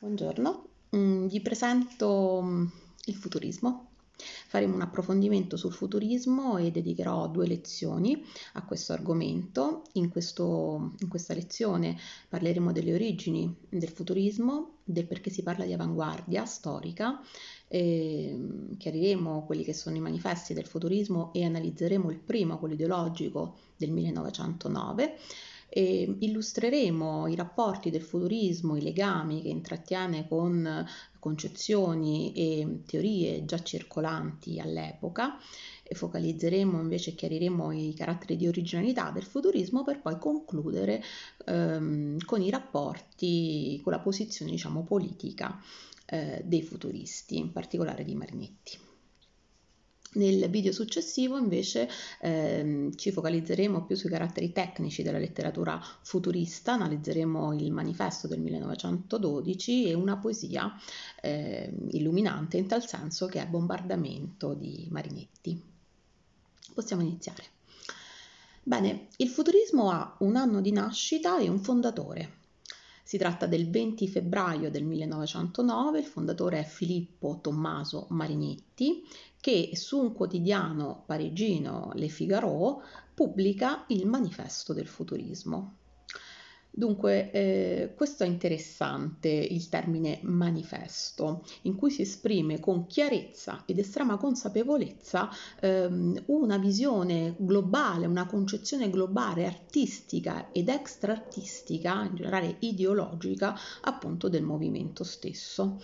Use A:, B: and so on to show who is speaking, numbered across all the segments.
A: Buongiorno, mm, vi presento mm, il futurismo. Faremo un approfondimento sul futurismo e dedicherò due lezioni a questo argomento. In, questo, in questa lezione parleremo delle origini del futurismo, del perché si parla di avanguardia storica, mm, chiariremo quelli che sono i manifesti del futurismo e analizzeremo il primo, quello ideologico del 1909 e illustreremo i rapporti del futurismo, i legami che intrattiene con concezioni e teorie già circolanti all'epoca e focalizzeremo invece e chiariremo i caratteri di originalità del futurismo per poi concludere ehm, con i rapporti con la posizione diciamo politica eh, dei futuristi, in particolare di Marinetti. Nel video successivo invece ehm, ci focalizzeremo più sui caratteri tecnici della letteratura futurista, analizzeremo il manifesto del 1912 e una poesia eh, illuminante in tal senso che è Bombardamento di Marinetti. Possiamo iniziare. Bene, il futurismo ha un anno di nascita e un fondatore, si tratta del 20 febbraio del 1909, il fondatore è Filippo Tommaso Marinetti che su un quotidiano parigino Le Figaro pubblica il manifesto del futurismo. Dunque, eh, questo è interessante il termine manifesto, in cui si esprime con chiarezza ed estrema consapevolezza ehm, una visione globale, una concezione globale, artistica ed extra-artistica, in generale ideologica, appunto del movimento stesso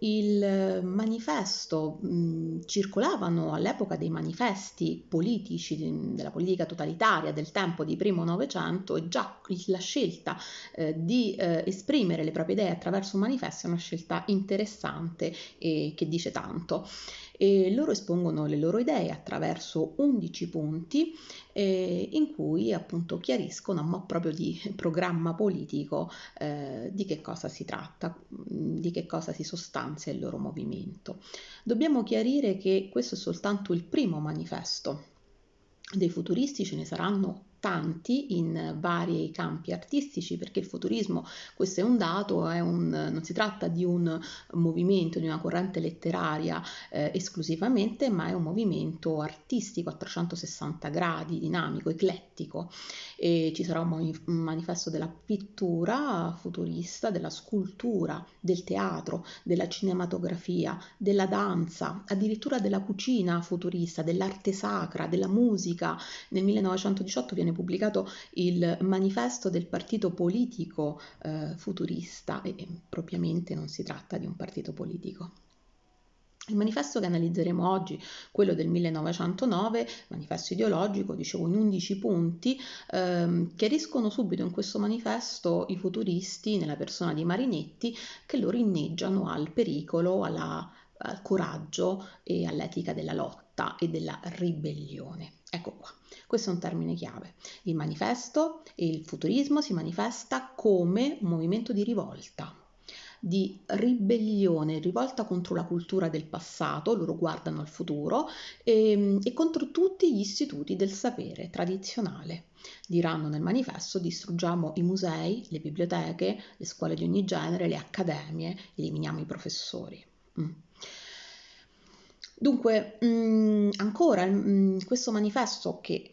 A: il eh, manifesto, mh, circolavano all'epoca dei manifesti politici della politica totalitaria del tempo di primo Novecento e già la scelta eh, di eh, esprimere le proprie idee attraverso un manifesto è una scelta interessante e che dice tanto e loro espongono le loro idee attraverso 11 punti eh, in cui appunto chiariscono a mo' proprio di programma politico eh, di che cosa si tratta, mm, di che cosa si sostanzia il loro movimento. Dobbiamo chiarire che questo è soltanto il primo manifesto dei futuristi ce ne saranno tanti in vari campi artistici perché il futurismo, questo è un dato, è un, non si tratta di un movimento, di una corrente letteraria eh, esclusivamente, ma è un movimento artistico a 360 gradi, dinamico, eclettico. E ci sarà un, un manifesto della pittura futurista, della scultura, del teatro, della cinematografia, della danza, addirittura della cucina futurista, dell'arte sacra, della musica. Nel 1918 viene viene pubblicato il manifesto del partito politico eh, futurista e, e propriamente non si tratta di un partito politico. Il manifesto che analizzeremo oggi, quello del 1909, manifesto ideologico, dicevo in 11 punti, ehm, chiariscono subito in questo manifesto i futuristi, nella persona di Marinetti, che loro inneggiano al pericolo, alla, al coraggio e all'etica della lotta e della ribellione. Ecco qua, questo è un termine chiave. Il manifesto, e il futurismo si manifesta come un movimento di rivolta, di ribellione, rivolta contro la cultura del passato, loro guardano al futuro, e, ehm, e, contro tutti gli istituti del sapere tradizionale. Diranno nel manifesto distruggiamo i musei, le biblioteche, le scuole di ogni genere, le accademie, eliminiamo i professori. Mm. Dunque, mh, mm, ancora mh, mm, questo manifesto che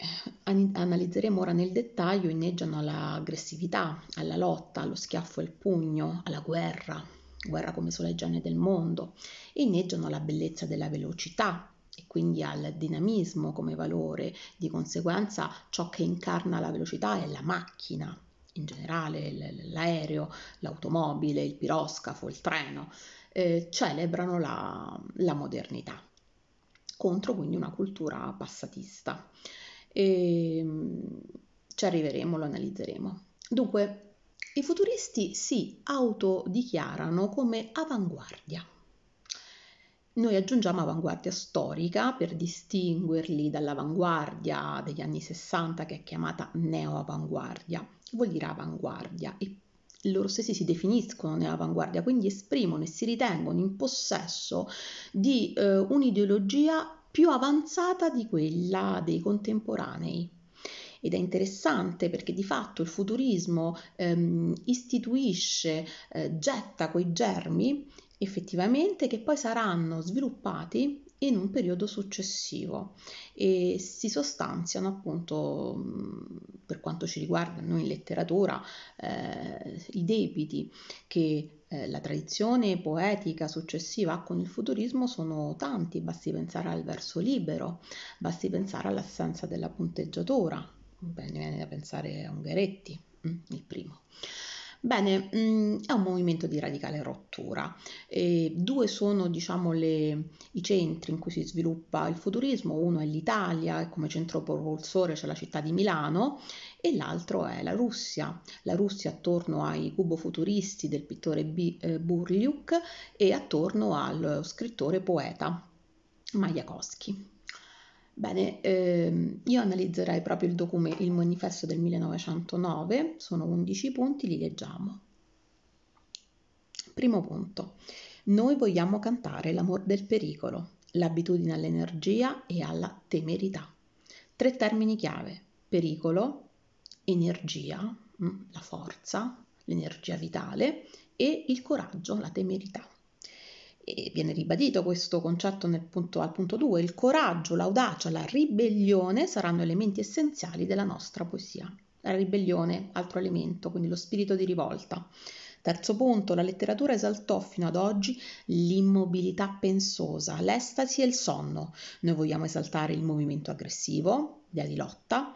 A: analizzeremo ora nel dettaglio inneggiano all'aggressività, alla lotta, allo schiaffo e il pugno, alla guerra, guerra come sole gemme del mondo, inneggiano alla bellezza della velocità e quindi al dinamismo come valore, di conseguenza ciò che incarna la velocità è la macchina, in generale l'aereo, l'automobile, il piroscafo, il treno, eh, celebrano la, la modernità contro quindi una cultura passatista. E, ehm, ci arriveremo, lo analizzeremo. Dunque, i futuristi si autodichiarano come avanguardia. Noi aggiungiamo avanguardia storica per distinguerli dall'avanguardia degli anni 60 che è chiamata neoavanguardia. vuol dire avanguardia e loro stessi si definiscono nell'avanguardia, quindi esprimono e si ritengono in possesso di eh, un'ideologia più avanzata di quella dei contemporanei. Ed è interessante perché di fatto il futurismo ehm, istituisce, eh, getta quei germi effettivamente che poi saranno sviluppati in un periodo successivo e si sostanziano appunto per quanto ci riguarda noi in letteratura eh, i debiti che eh, la tradizione poetica successiva ha con il futurismo sono tanti, basti pensare al verso libero, basti pensare all'assenza della punteggiatura, bene viene da pensare a Ungaretti, mm, il primo. Bene, mm, è un movimento di radicale rottura. E due sono diciamo, le, i centri in cui si sviluppa il futurismo, uno è l'Italia, e come centro propulsore c'è la città di Milano, e l'altro è la Russia, la Russia attorno ai cubo futuristi del pittore B, eh, Burliuk e attorno allo scrittore poeta Majakovsky. Bene, ehm, io analizzerei proprio il, docume- il manifesto del 1909, sono 11 punti, li leggiamo. Primo punto, noi vogliamo cantare l'amor del pericolo, l'abitudine all'energia e alla temerità. Tre termini chiave, pericolo, energia, mm, la forza, l'energia vitale e il coraggio, la temerità e viene ribadito questo concetto punto, al punto 2, il coraggio, l'audacia, la ribellione saranno elementi essenziali della nostra poesia. La ribellione, altro elemento, quindi lo spirito di rivolta. Terzo punto, la letteratura esaltò fino ad oggi l'immobilità pensosa, l'estasi e il sonno. Noi vogliamo esaltare il movimento aggressivo, l'idea di lotta,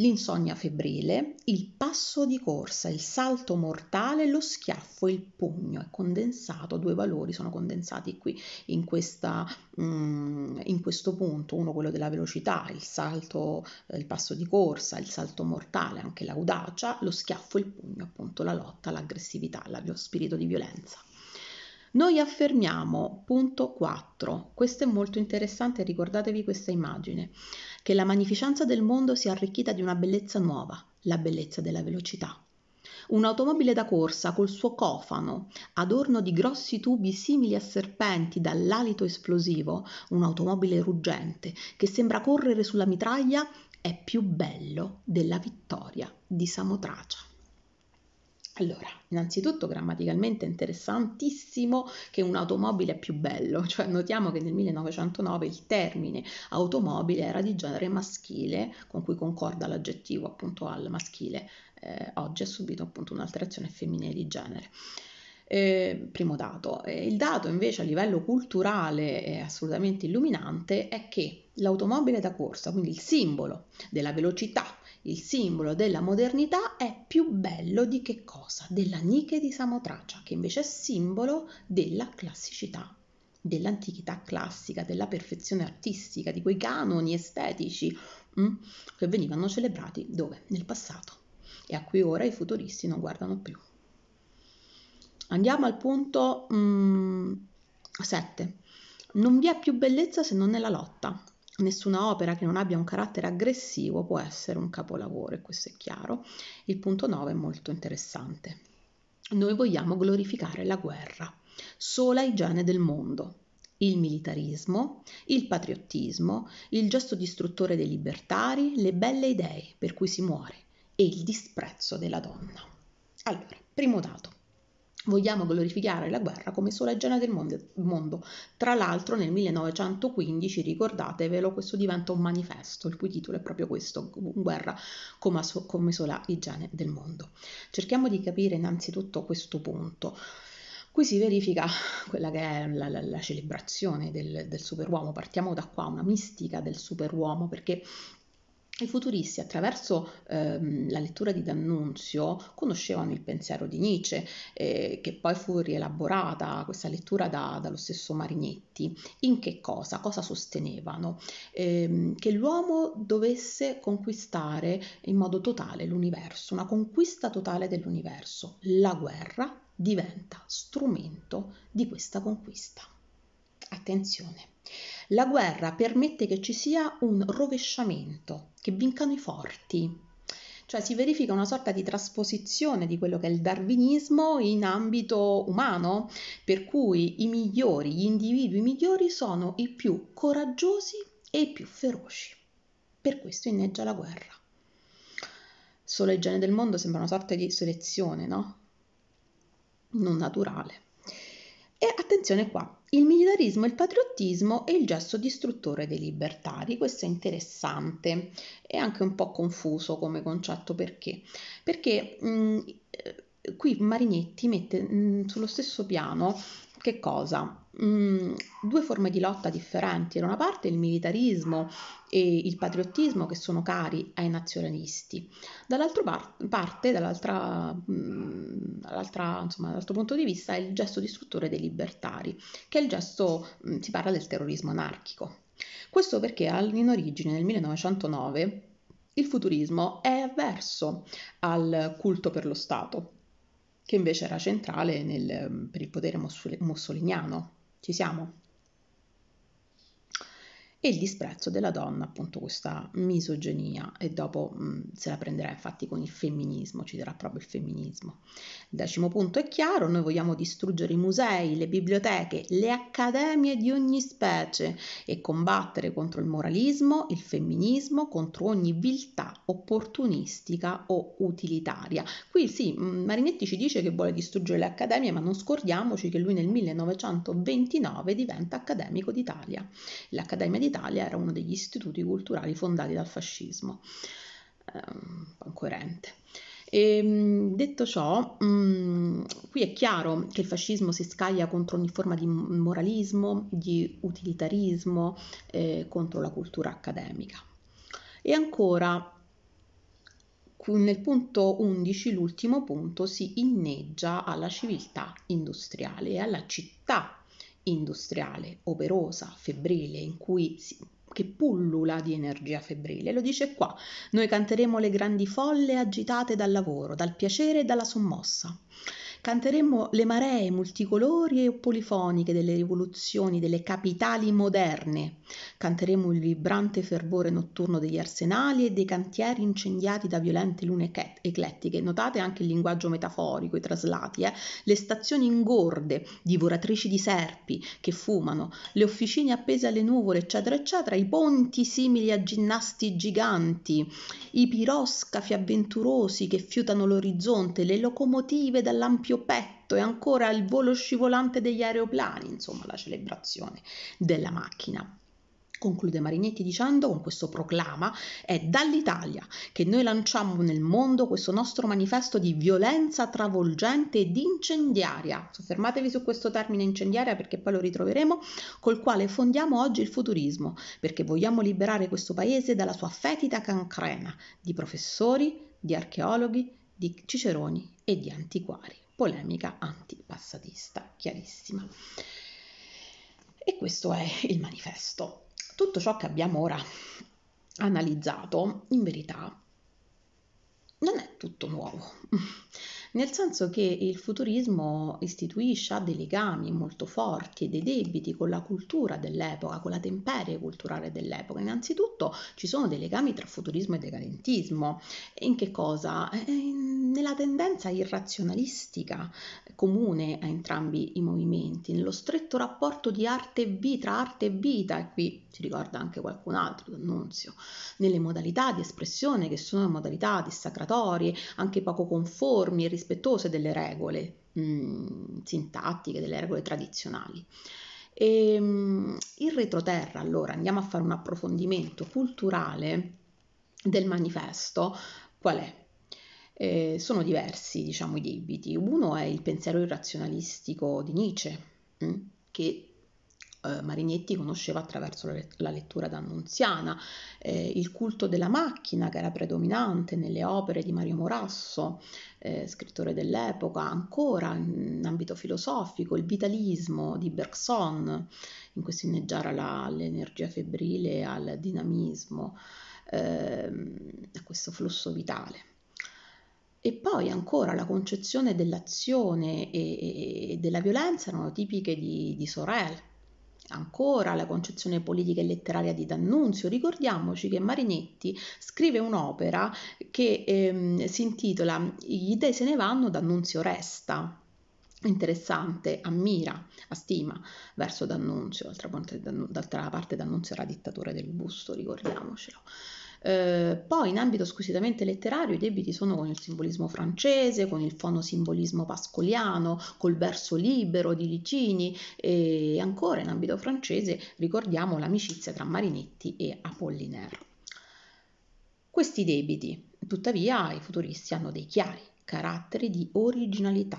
A: l'insonnia febbrile, il passo di corsa, il salto mortale, lo schiaffo, il pugno. È condensato, due valori sono condensati qui in, questa, mm, in questo punto, uno quello della velocità, il salto, eh, il passo di corsa, il salto mortale, anche l'audacia, lo schiaffo, il pugno, appunto la lotta, l'aggressività, lo spirito di violenza. Noi affermiamo, punto 4, questo è molto interessante, ricordatevi questa immagine, che la magnificenza del mondo sia arricchita di una bellezza nuova, la bellezza della velocità. Un'automobile da corsa col suo cofano, adorno di grossi tubi simili a serpenti dall'alito esplosivo, un'automobile ruggente che sembra correre sulla mitraglia, è più bello della vittoria di Samotracia. Allora, innanzitutto grammaticalmente è interessantissimo che un'automobile è più bello, cioè notiamo che nel 1909 il termine automobile era di genere maschile, con cui concorda l'aggettivo appunto al maschile, eh, oggi ha subito appunto un'alterazione femminile di genere. Eh, primo dato. Eh, il dato invece a livello culturale è assolutamente illuminante è che l'automobile da corsa, quindi il simbolo della velocità il simbolo della modernità è più bello di che cosa? Della Nike di Samotracia, che invece è simbolo della classicità, dell'antichità classica, della perfezione artistica, di quei canoni estetici mm, che venivano celebrati dove? Nel passato e a cui ora i futuristi non guardano più. Andiamo al punto 7. Mm, non vi è più bellezza se non nella lotta. Nessuna opera che non abbia un carattere aggressivo può essere un capolavoro e questo è chiaro. Il punto 9 è molto interessante. Noi vogliamo glorificare la guerra, sola igiene del mondo, il militarismo, il patriottismo, il gesto distruttore dei libertari, le belle idee per cui si muore e il disprezzo della donna. Allora, primo dato. Vogliamo glorificare la guerra come sola igiene del mondo. Tra l'altro nel 1915, ricordatevelo, questo diventa un manifesto, il cui titolo è proprio questo, guerra come sola igiene del mondo. Cerchiamo di capire innanzitutto questo punto. Qui si verifica quella che è la, la, la celebrazione del, del, superuomo, partiamo da qua, una mistica del superuomo, perché i futuristi, attraverso ehm, la lettura di D'Annunzio, conoscevano il pensiero di Nietzsche, eh, che poi fu rielaborata questa lettura da, dallo stesso Marinetti. In che cosa? Cosa sostenevano? Eh, che l'uomo dovesse conquistare in modo totale l'universo, una conquista totale dell'universo. La guerra diventa strumento di questa conquista. Attenzione! La guerra permette che ci sia un rovesciamento, che vincano i forti, cioè si verifica una sorta di trasposizione di quello che è il darwinismo in ambito umano, per cui i migliori, gli individui migliori sono i più coraggiosi e i più feroci. Per questo inneggia la guerra. Solo il gene del mondo sembra una sorta di selezione, no? Non naturale. E attenzione qua, il militarismo, il patriottismo e il gesto distruttore dei libertari. Questo è interessante e anche un po' confuso come concetto perché? Perché mh, mm, eh, qui Marinetti mette mh, mm, sullo stesso piano che cosa? Mm, due forme di lotta differenti. Da una parte il militarismo e il patriottismo che sono cari ai nazionalisti, dall'altra parte, dall'altra mm, insomma, dall'altro punto di vista è il gesto distruttore dei libertari, che è il gesto, mh, mm, si parla del terrorismo anarchico. Questo perché in origine nel 1909 il futurismo è avverso al culto per lo Stato, che invece era centrale nel, mm, per il potere mussoliniano. Ci siamo? e il disprezzo della donna, appunto questa misoginia e dopo mh, mm, se la prenderà infatti con il femminismo, ci darà proprio il femminismo. Il decimo punto è chiaro, noi vogliamo distruggere i musei, le biblioteche, le accademie di ogni specie e combattere contro il moralismo, il femminismo, contro ogni viltà opportunistica o utilitaria. Qui sì, mm, Marinetti ci dice che vuole distruggere le accademie, ma non scordiamoci che lui nel 1929 diventa accademico d'Italia. L'Accademia di d'Italia era uno degli istituti culturali fondati dal fascismo. Eh, coerente. E, ehm, detto ciò, mh, mm, qui è chiaro che il fascismo si scaglia contro ogni forma di moralismo, di utilitarismo, eh, contro la cultura accademica. E ancora, nel punto 11, l'ultimo punto, si inneggia alla civiltà industriale e alla città industriale, operosa, febbrile, in cui si, che pullula di energia febbrile. Lo dice qua, noi canteremo le grandi folle agitate dal lavoro, dal piacere e dalla sommossa canteremo le maree multicolori e polifoniche delle rivoluzioni delle capitali moderne, canteremo il vibrante fervore notturno degli arsenali e dei cantieri incendiati da violente lune eclettiche. Notate anche il linguaggio metaforico, i traslati, eh? le stazioni ingorde, divoratrici di serpi che fumano, le officine appese alle nuvole, eccetera, eccetera, i ponti simili a ginnasti giganti, i piroscafi avventurosi che fiutano l'orizzonte, le locomotive dall'ampio petto e ancora il volo scivolante degli aeroplani, insomma la celebrazione della macchina. Conclude Marinetti dicendo con questo proclama è dall'Italia che noi lanciamo nel mondo questo nostro manifesto di violenza travolgente ed incendiaria, soffermatevi su questo termine incendiaria perché poi lo ritroveremo, col quale fondiamo oggi il futurismo, perché vogliamo liberare questo paese dalla sua fetida cancrena di professori, di archeologi, di ciceroni e di antiquari polemica antipassatista, chiarissima. E questo è il manifesto. Tutto ciò che abbiamo ora analizzato, in verità, non è tutto nuovo nel senso che il futurismo istituisce, dei legami molto forti e dei debiti con la cultura dell'epoca, con la temperie culturale dell'epoca. Innanzitutto ci sono dei legami tra futurismo e decadentismo. In che cosa? Eh, eh, nella tendenza irrazionalistica comune a entrambi i movimenti, nello stretto rapporto di arte e vita, arte e vita, e qui ci ricorda anche qualcun altro, D'Annunzio, nelle modalità di espressione che sono modalità dissacratorie, anche poco conformi rispetto rispettose delle regole mh, mm, sintattiche, delle regole tradizionali. E, mh, in retroterra, allora, andiamo a fare un approfondimento culturale del manifesto. Qual è? Eh, sono diversi, diciamo, i debiti. Uno è il pensiero irrazionalistico di Nietzsche, mh, mm, che eh, Marignetti conosceva attraverso la, let- la lettura d'Annunziana, eh, il culto della macchina che era predominante nelle opere di Mario Morasso, eh, scrittore dell'epoca, ancora in ambito filosofico, il vitalismo di Bergson, in cui si inneggiava la- l'energia febbrile al dinamismo, ehm, a questo flusso vitale. E poi ancora la concezione dell'azione e, e della violenza erano tipiche di, di Sorel, Ancora la concezione politica e letteraria di D'Annunzio, ricordiamoci che Marinetti scrive un'opera che ehm, si intitola Gli dei se ne vanno, D'Annunzio resta, interessante, ammira, stima verso D'Annunzio, d'altra parte D'Annunzio era dittatore del busto, ricordiamocelo. Eh, poi in ambito squisitamente letterario i debiti sono con il simbolismo francese, con il fonosimbolismo pascoliano, col verso libero di Licini e ancora in ambito francese ricordiamo l'amicizia tra Marinetti e Apollinaire. Questi debiti, tuttavia, i futuristi hanno dei chiari caratteri di originalità.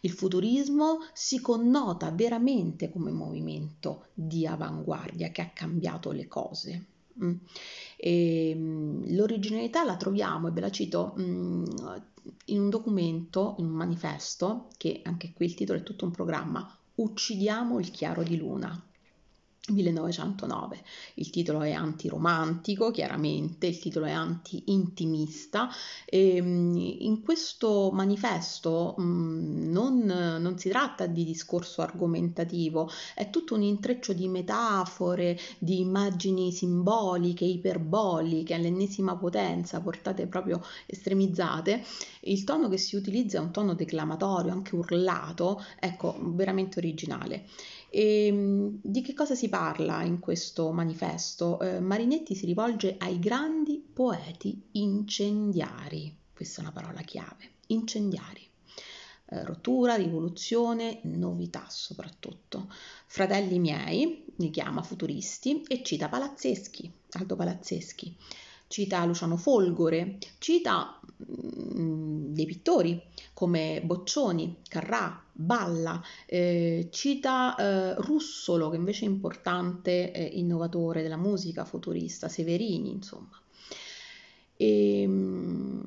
A: Il futurismo si connota veramente come movimento di avanguardia che ha cambiato le cose. Mm. E, mhmm, l'originalità la troviamo, e ve la cito, mhmm, in un documento, in un manifesto, che anche qui il titolo è tutto un programma, Uccidiamo il chiaro di luna, 1909. Il titolo è antiromantico, chiaramente, il titolo è anti-intimista. E, ehm, in questo manifesto non, non, si tratta di discorso argomentativo, è tutto un intreccio di metafore, di immagini simboliche, iperboliche, all'ennesima potenza, portate proprio estremizzate. Il tono che si utilizza è un tono declamatorio, anche urlato, ecco, veramente originale. E, ehm, di che cosa si parla? parla in questo manifesto, eh, Marinetti si rivolge ai grandi poeti incendiari, questa è una parola chiave, incendiari. Eh, rottura, rivoluzione, novità soprattutto. Fratelli miei, li chiama futuristi e cita Palazzeschi, Aldo Palazzeschi cita Luciano Folgore, cita mh, mm, dei pittori come Boccioni, Carrà, Balla, eh, cita eh, Russolo che invece è importante eh, innovatore della musica, futurista, Severini insomma. E, ehm,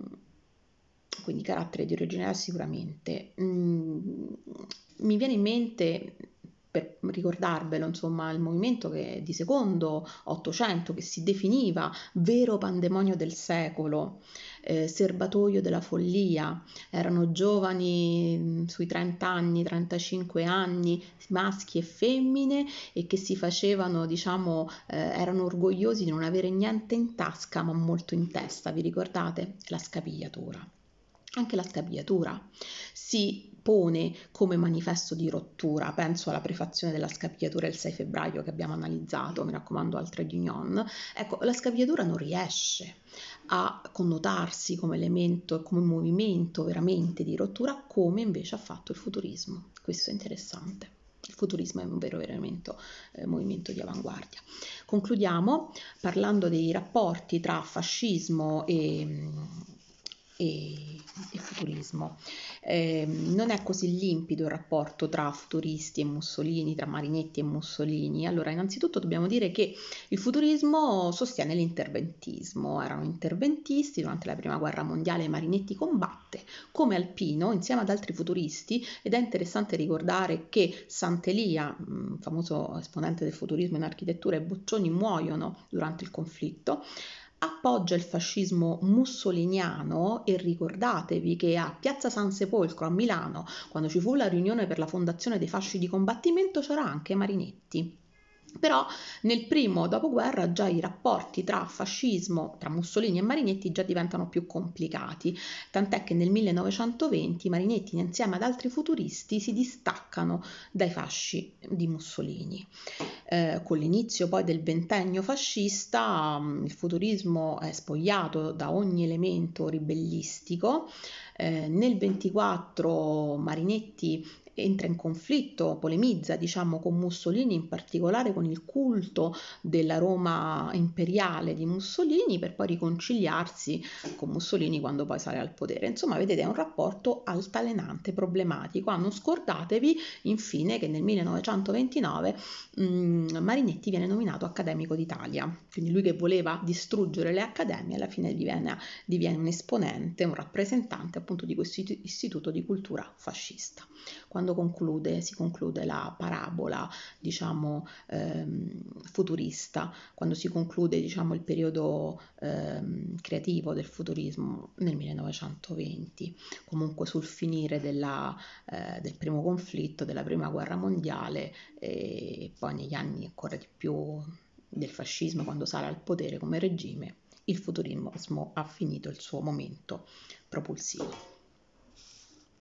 A: quindi carattere di originalità sicuramente. Mm, mi viene in mente ricordarvelo, insomma, il movimento che, di secondo Ottocento che si definiva vero pandemonio del secolo, eh, serbatoio della follia, erano giovani mm, sui 30 anni, 35 anni, maschi e femmine e che si facevano, diciamo, eh, erano orgogliosi di non avere niente in tasca ma molto in testa, vi ricordate? La scapigliatura. Anche la scapigliatura si pone come manifesto di rottura, penso alla prefazione della scapigliatura il 6 febbraio che abbiamo analizzato, mi raccomando altre Guignon, ecco la scapigliatura non riesce a connotarsi come elemento come movimento veramente di rottura come invece ha fatto il futurismo, questo è interessante. Il futurismo è un vero elemento, eh, movimento di avanguardia. Concludiamo parlando dei rapporti tra fascismo e e, e futurismo. Eh, non è così limpido il rapporto tra futuristi e Mussolini, tra Marinetti e Mussolini. Allora, innanzitutto dobbiamo dire che il futurismo sostiene l'interventismo. Erano interventisti durante la prima guerra mondiale. Marinetti combatte come alpino insieme ad altri futuristi ed è interessante ricordare che Santelia, famoso esponente del futurismo in architettura, e Boccioni muoiono durante il conflitto appoggia il fascismo mussoliniano e ricordatevi che a Piazza San Sepolcro a Milano, quando ci fu la riunione per la fondazione dei fasci di combattimento, c'era anche Marinetti. Però nel primo dopoguerra già i rapporti tra fascismo, tra Mussolini e Marinetti già diventano più complicati, tant'è che nel 1920 Marinetti insieme ad altri futuristi si distaccano dai fasci di Mussolini. Eh, con l'inizio poi del ventennio fascista mm, il futurismo è spogliato da ogni elemento ribellistico, eh, nel 24 Marinetti entra in conflitto, polemizza diciamo con Mussolini, in particolare con il culto della Roma imperiale di Mussolini, per poi riconciliarsi con Mussolini quando poi sale al potere. Insomma, vedete, è un rapporto altalenante, problematico. Ah, non scordatevi infine che nel 1929 mh, mm, Marinetti viene nominato accademico d'Italia, quindi lui che voleva distruggere le accademie alla fine diviene, diviene un esponente, un rappresentante appunto di questo istituto di cultura fascista. Quando quando conclude, si conclude la parabola, diciamo, ehm, futurista, quando si conclude, diciamo, il periodo ehm, creativo del futurismo nel 1920, comunque sul finire della, eh, del primo conflitto, della prima guerra mondiale e poi negli anni ancora di più del fascismo quando sale al potere come regime, il futurismo ha finito il suo momento propulsivo.